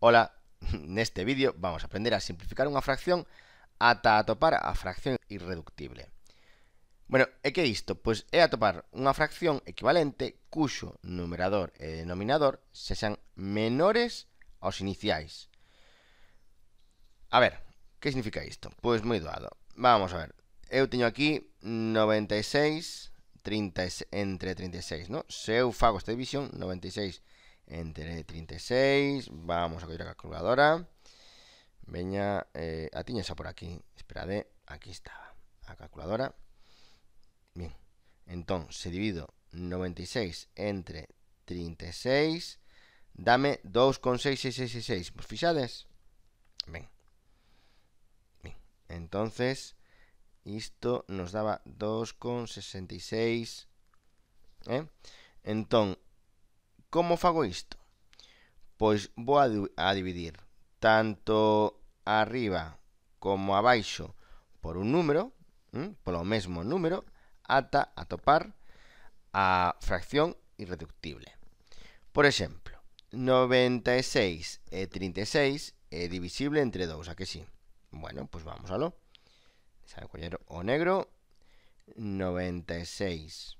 Ola, neste vídeo vamos a aprender a simplificar unha fracción ata atopar a fracción irreductible. Bueno, e que é isto? Pois é atopar unha fracción equivalente cuxo numerador e denominador sexan menores aos iniciais. A ver, que significa isto? Pois moi doado. Vamos a ver. Eu teño aquí 96 30, entre 36, no? Se eu fago esta división, 96 entre 36, vamos a coger a calculadora, veña, eh, atiñesa por aquí, esperade, aquí estaba, a calculadora, bien, entón, se divido 96 entre 36, dame 2,6666, vos fixades, ben, ben, entonces, isto nos daba 2,66, eh, entón, Como fago isto? Pois vou a, a dividir tanto arriba como abaixo por un número, ¿m? polo mesmo número, ata atopar a fracción irreductible. Por exemplo, 96 e 36 é divisible entre 2, a que sí? Bueno, pois pues vamos a lo. Sabe coller o negro. 96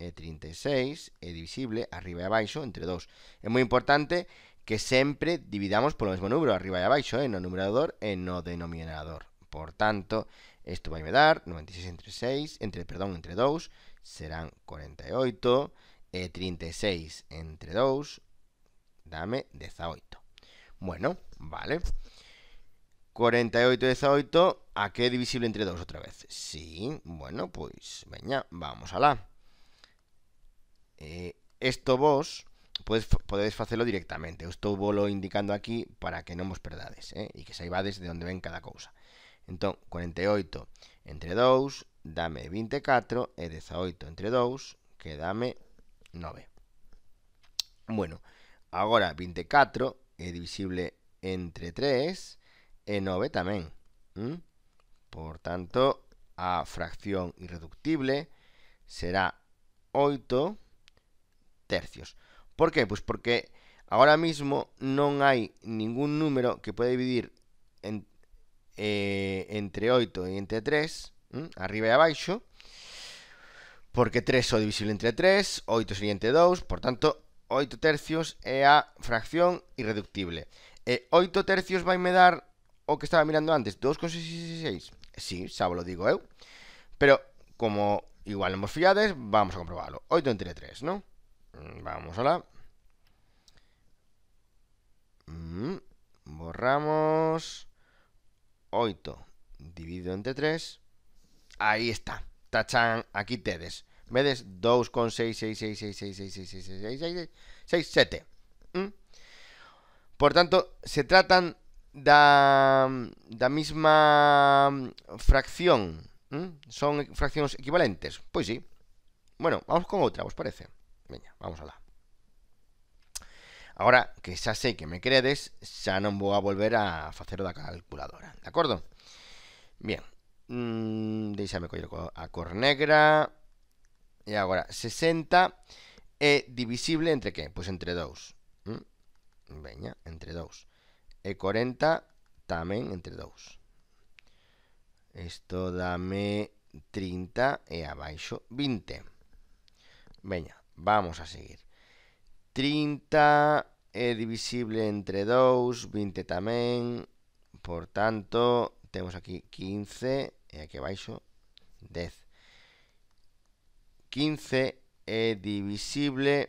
e 36 é e divisible arriba e abajo entre 2. Es muy importante que siempre dividamos por polo mismo número, arriba y abajo, en eh, no numerador e no denominador. Por tanto, isto va a dar 96 entre 6, entre, perdón, entre 2, serán 48, e 36 entre 2, dame 18. Bueno, vale. 48 e 18, a qué divisible entre 2 otra vez? Sí, bueno, pues, venga, vamos a la... Eh, esto vos podéis hacerlo directamente. Esto vos lo indicando aquí para que no os perdáis. Eh, y que se va de donde ven cada cosa. Entonces, 48 entre 2 dame 24 e 18 e entre 2 que dame 9. Bueno, ahora 24 es divisible entre 3 e 9 también. Hm? Por tanto, a fracción irreductible será 8 tercios. Por que? Pois porque ahora mismo non hai ningún número que pode dividir en, eh, entre 8 e entre 3, ¿m? Mm, arriba e abaixo, porque 3 só divisible entre 3, 8 sería entre 2, por tanto, 8 tercios é a fracción irreductible. E 8 tercios vai me dar o que estaba mirando antes, 2,66. Sí, xa lo digo eu. Pero, como igual non vos fiades, vamos a comprobarlo. 8 entre 3, non? Vamos hola. Borramos 8 dividido entre 3. Ahí está. Tachan, aquí tedes. Vedes 2,66666666667. Mm? Por tanto, se tratan da, da mesma fracción. Mm? Son fraccións equivalentes. Pois sí. Bueno, vamos con outra, vos parece? Venga, vamos alá. Agora que xa sei que me credes, xa non vou a volver a facer o da calculadora, de acordo? Bien, mm, deixame coller a cor negra, e agora 60 é divisible entre que? Pois entre 2. Mm? Veña, entre 2. E 40 tamén entre 2. Isto dame 30 e abaixo 20. Veña, Vamos a seguir. 30 é divisible entre 2, 20 tamén, por tanto, temos aquí 15, e aquí abaixo 10. 15 é divisible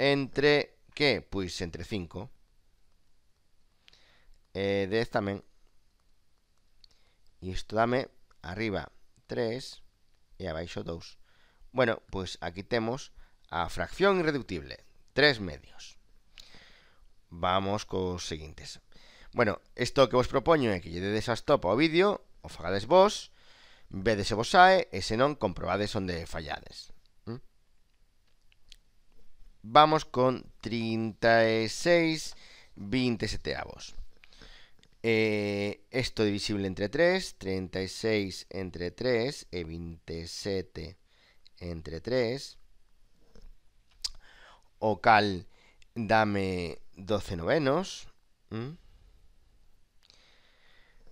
entre que? Pois entre 5. E 10 tamén. E isto dame arriba 3 e abaixo 2. Bueno, pues aquí tenemos a fracción irreductible, tres medios. Vamos con los siguientes. Bueno, esto que os propongo es que lle dedes as top o vídeo, o fagades vos, vedes se vos sae, e se non, comprobades onde fallades. ¿Mm? Vamos con 36 27 e avos. E esto divisible entre 3, 36 e entre 3 y 27 entre 3. o cal dame 12 novenos.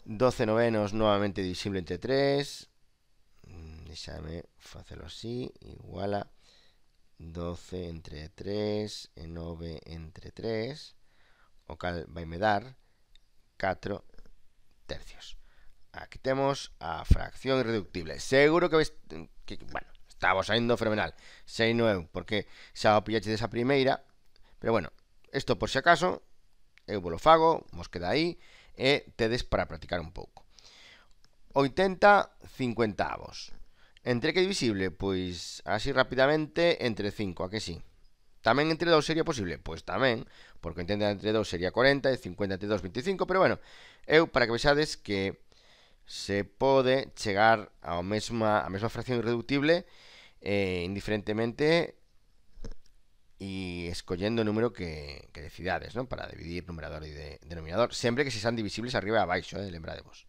12 novenos nuevamente divisible entre 3. Déjame mm, hacerlo así. Igual a 12 entre 3. en 9 entre 3. o cal va a me dar 4 tercios. Aquí tenemos a fracción irreductible. Seguro que, veis bueno, estaba saindo fenomenal. 6 eu, porque xa o pillache desa primeira. Pero bueno, isto por si acaso, eu lo fago, vos queda aí, e tedes para practicar un pouco. 80 50 avos. Entre que divisible? Pois así rapidamente entre 5, a que sí? Tamén entre 2 sería posible? Pois tamén, porque entre 2 sería 40 e 50 entre 2 25, pero bueno, eu para que vexades que se puede llegar a la a fracción irreductible eh, indiferentemente y escogiendo el número que, que decidades, ¿no? para dividir numerador y denominador, Siempre que se sean divisibles arriba y abajo, eh, vos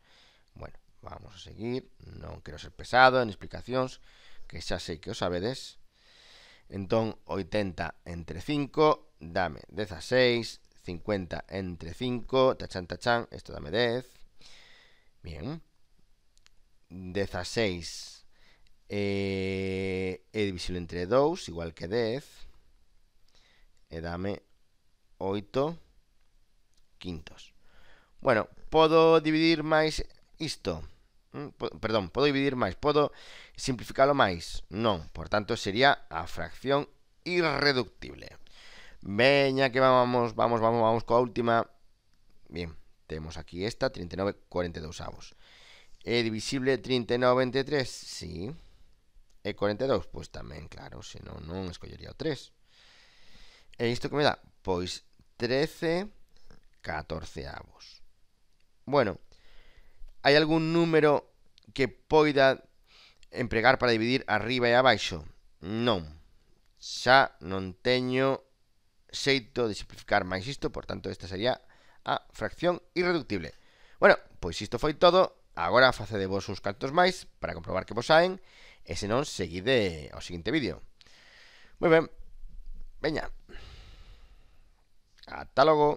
Bueno, vamos a seguir, No quiero ser pesado en explicaciones, que ya sé que os sabedes. Entonces, 80 entre 5, dame 6. 50 entre 5, tachan tachan esto dame 10. Bien. 16 eh, é divisible entre 2, igual que 10, e dame 8 quintos. Bueno, podo dividir máis isto. Mm, perdón, podo dividir máis, podo simplificalo máis. Non, por tanto sería a fracción irreductible. Veña que vamos, vamos, vamos, vamos coa última. Bien, temos aquí esta, 39, 42 avos. E eh, divisible 39 23, sí. E 42, pois tamén, claro, senón non escollería o 3. E isto que me dá? Pois 13 avos. Bueno, hai algún número que poida empregar para dividir arriba e abaixo? Non. Xa non teño xeito de simplificar máis isto, por tanto, esta sería a fracción irreductible. Bueno, pois isto foi todo. Agora facede vos os cantos máis para comprobar que vos saen e senón seguide ao seguinte vídeo. Moi ben, veña. Ata logo.